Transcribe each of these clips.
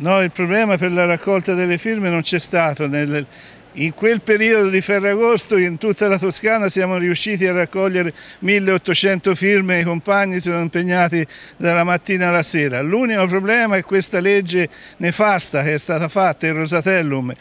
No, il problema per la raccolta delle firme non c'è stato. Nel, in quel periodo di Ferragosto in tutta la Toscana siamo riusciti a raccogliere 1800 firme, e i compagni sono impegnati dalla mattina alla sera. L'unico problema è questa legge nefasta che è stata fatta, il Rosatellum,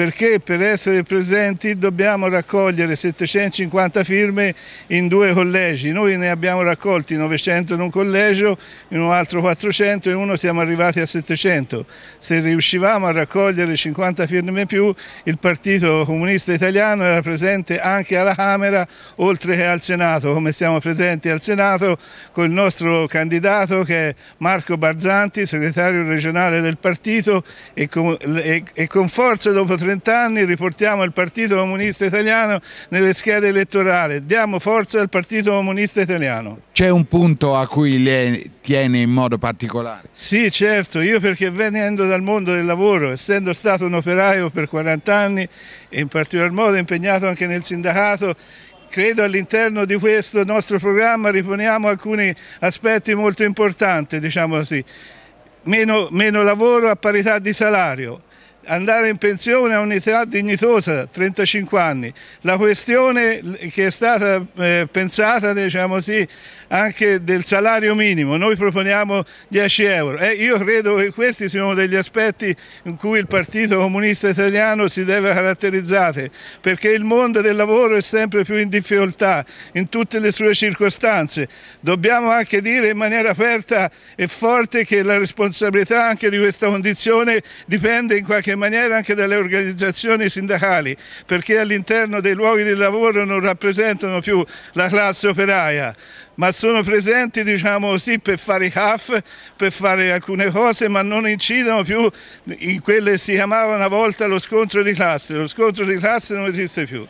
perché per essere presenti dobbiamo raccogliere 750 firme in due collegi. Noi ne abbiamo raccolti 900 in un collegio, in un altro 400 e uno siamo arrivati a 700. Se riuscivamo a raccogliere 50 firme in più, il Partito Comunista Italiano era presente anche alla Camera, oltre che al Senato, come siamo presenti al Senato con il nostro candidato che è Marco Barzanti, segretario regionale del partito e con, e, e con forza dopo tre anni riportiamo il Partito Comunista Italiano nelle schede elettorali, diamo forza al Partito Comunista Italiano. C'è un punto a cui lei tiene in modo particolare? Sì, certo, io perché venendo dal mondo del lavoro, essendo stato un operaio per 40 anni e in particolar modo impegnato anche nel sindacato, credo all'interno di questo nostro programma riponiamo alcuni aspetti molto importanti, diciamo così. Meno, meno lavoro a parità di salario, andare in pensione a un'età dignitosa, 35 anni. La questione che è stata eh, pensata, diciamo così, anche del salario minimo, noi proponiamo 10 euro. Eh, io credo che questi siano degli aspetti in cui il Partito Comunista Italiano si deve caratterizzare, perché il mondo del lavoro è sempre più in difficoltà in tutte le sue circostanze. Dobbiamo anche dire in maniera aperta e forte che la responsabilità anche di questa condizione dipende in qualche qualche maniera anche dalle organizzazioni sindacali, perché all'interno dei luoghi di lavoro non rappresentano più la classe operaia, ma sono presenti diciamo così, per fare i CAF, per fare alcune cose, ma non incidono più in quelle che si chiamava una volta lo scontro di classe, lo scontro di classe non esiste più.